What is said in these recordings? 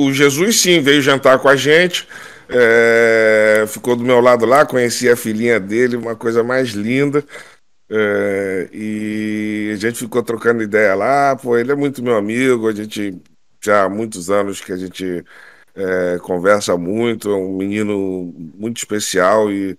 o Jesus sim veio jantar com a gente, é, ficou do meu lado lá, conheci a filhinha dele, uma coisa mais linda. É, e a gente ficou trocando ideia lá, pô, ele é muito meu amigo, a gente já há muitos anos que a gente é, conversa muito, é um menino muito especial e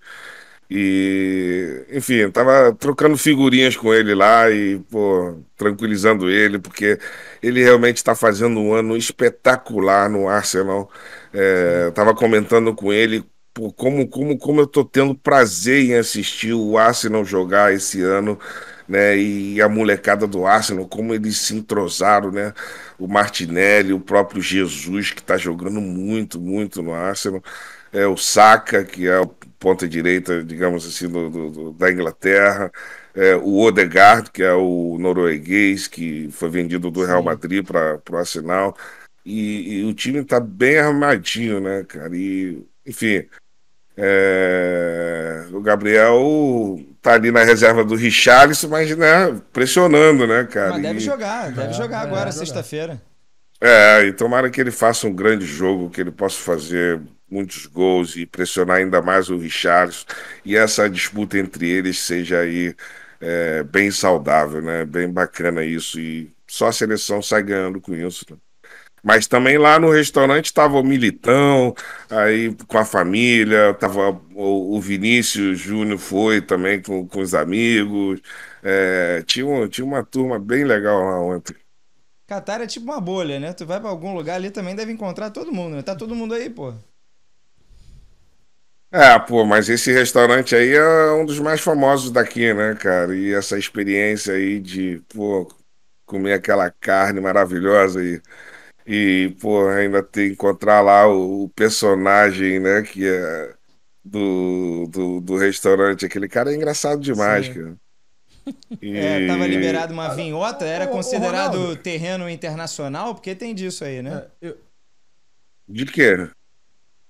e, enfim, tava trocando figurinhas com ele lá e, pô, tranquilizando ele, porque ele realmente está fazendo um ano espetacular no Arsenal. É, tava comentando com ele pô, como, como, como eu tô tendo prazer em assistir o Arsenal jogar esse ano. Né, e a molecada do Arsenal, como eles se entrosaram, né? O Martinelli, o próprio Jesus, que está jogando muito, muito no Arsenal é, o Saka, que é o ponta direita, digamos assim, do, do, da Inglaterra, é, o Odegaard, que é o norueguês, que foi vendido do Real Madrid para o Arsenal. E, e, o time está bem armadinho, né, cara? E, enfim, é, o Gabriel tá ali na reserva do Richarlison, mas né, pressionando, né, cara? Mas deve e... jogar, deve é, jogar é, agora, sexta-feira. É, e tomara que ele faça um grande jogo, que ele possa fazer muitos gols e pressionar ainda mais o Richarlison e essa disputa entre eles seja aí é, bem saudável, né? Bem bacana isso e só a seleção sai ganhando com isso. Né? Mas também lá no restaurante estava o Militão, aí com a família, tava o, o Vinícius Júnior foi também com, com os amigos. É, tinha, um, tinha uma turma bem legal lá ontem. Catar é tipo uma bolha, né? Tu vai para algum lugar ali também deve encontrar todo mundo, né? Tá todo mundo aí, pô. É, pô, mas esse restaurante aí é um dos mais famosos daqui, né, cara? E essa experiência aí de, pô, comer aquela carne maravilhosa aí e pô, ainda ter, encontrar lá o, o personagem, né, que é do, do, do, restaurante. Aquele cara é engraçado demais, Sim. cara. É, tava liberado uma vinhota, era considerado terreno internacional, porque tem disso aí, né? É, de quê?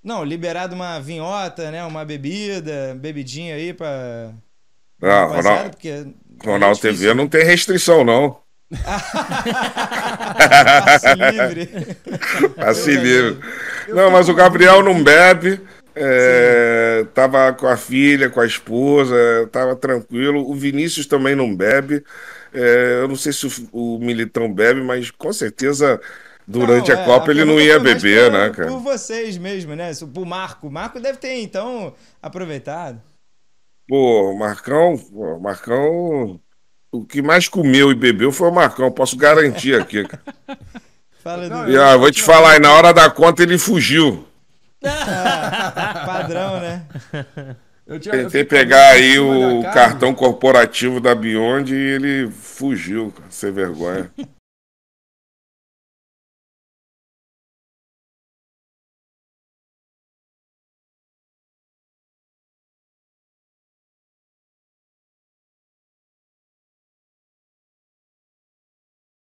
Não, liberado uma vinhota, né? Uma bebida, bebidinha aí pra. Ah, Ronaldo, porque é Ronaldo é TV não tem restrição, não. Passe livre. Passe livre. Não, mas o Gabriel não bebe. É, tava com a filha, com a esposa, tava tranquilo. O Vinícius também não bebe. É, eu não sei se o, o Militão bebe, mas com certeza durante não, a é, Copa ele não ia beber, por, né, cara? Por vocês mesmo, né? Por Marco. Marco deve ter, então, aproveitado. Pô, Marcão, pô, Marcão. O que mais comeu e bebeu foi o Marcão, posso garantir aqui. Fala ah, do... e, vou te falar, na hora da conta ele fugiu. Ah, padrão, né? Eu tinha, Tentei eu pegar aí o cartão corporativo da Beyond e ele fugiu, sem vergonha.